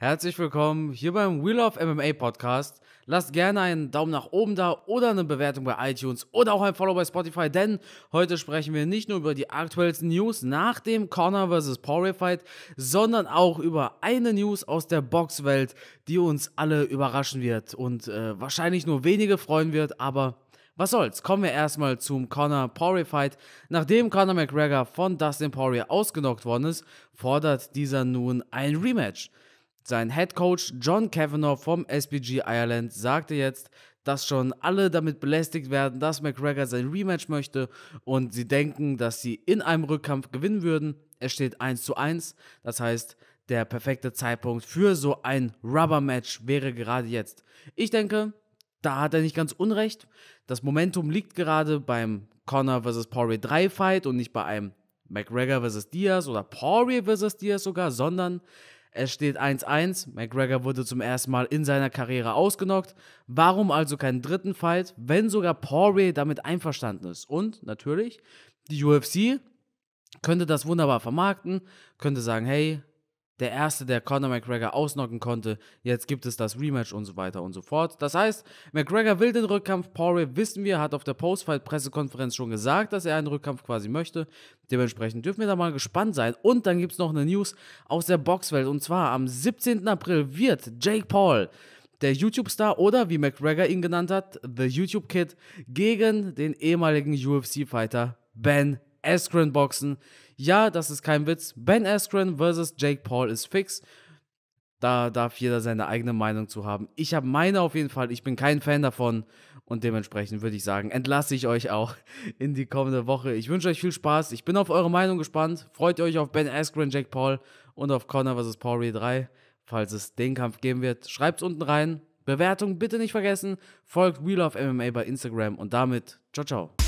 Herzlich willkommen hier beim Wheel of MMA Podcast. Lasst gerne einen Daumen nach oben da oder eine Bewertung bei iTunes oder auch ein Follow bei Spotify, denn heute sprechen wir nicht nur über die aktuellsten News nach dem Connor vs. Poirier Fight, sondern auch über eine News aus der Boxwelt, die uns alle überraschen wird und äh, wahrscheinlich nur wenige freuen wird, aber was soll's, kommen wir erstmal zum Conor Poirier Fight. Nachdem Conor McGregor von Dustin Poirier ausgenockt worden ist, fordert dieser nun ein Rematch. Sein Head Coach John Kavanaugh vom SBG Ireland sagte jetzt, dass schon alle damit belästigt werden, dass McGregor sein Rematch möchte und sie denken, dass sie in einem Rückkampf gewinnen würden. Es steht 1 zu 1, das heißt, der perfekte Zeitpunkt für so ein Rubber-Match wäre gerade jetzt. Ich denke, da hat er nicht ganz unrecht. Das Momentum liegt gerade beim Connor vs. Poirier 3 Fight und nicht bei einem McGregor vs. Diaz oder Poirier vs. Diaz sogar, sondern es steht 1-1. McGregor wurde zum ersten Mal in seiner Karriere ausgenockt. Warum also keinen dritten Fight, wenn sogar Poirier damit einverstanden ist? Und natürlich, die UFC könnte das wunderbar vermarkten, könnte sagen, hey, der Erste, der Conor McGregor ausnocken konnte. Jetzt gibt es das Rematch und so weiter und so fort. Das heißt, McGregor will den Rückkampf. Poirier, wissen wir, hat auf der Postfight-Pressekonferenz schon gesagt, dass er einen Rückkampf quasi möchte. Dementsprechend dürfen wir da mal gespannt sein. Und dann gibt es noch eine News aus der Boxwelt. Und zwar am 17. April wird Jake Paul der YouTube-Star oder wie McGregor ihn genannt hat, The YouTube Kid, gegen den ehemaligen UFC-Fighter Ben Askren boxen. Ja, das ist kein Witz. Ben Askren versus Jake Paul ist fix. Da darf jeder seine eigene Meinung zu haben. Ich habe meine auf jeden Fall. Ich bin kein Fan davon. Und dementsprechend würde ich sagen, entlasse ich euch auch in die kommende Woche. Ich wünsche euch viel Spaß. Ich bin auf eure Meinung gespannt. Freut euch auf Ben Askren, Jake Paul und auf Connor vs. Paul Reed 3, falls es den Kampf geben wird. schreibt es unten rein. Bewertung bitte nicht vergessen. Folgt Wheel of MMA bei Instagram und damit ciao, ciao.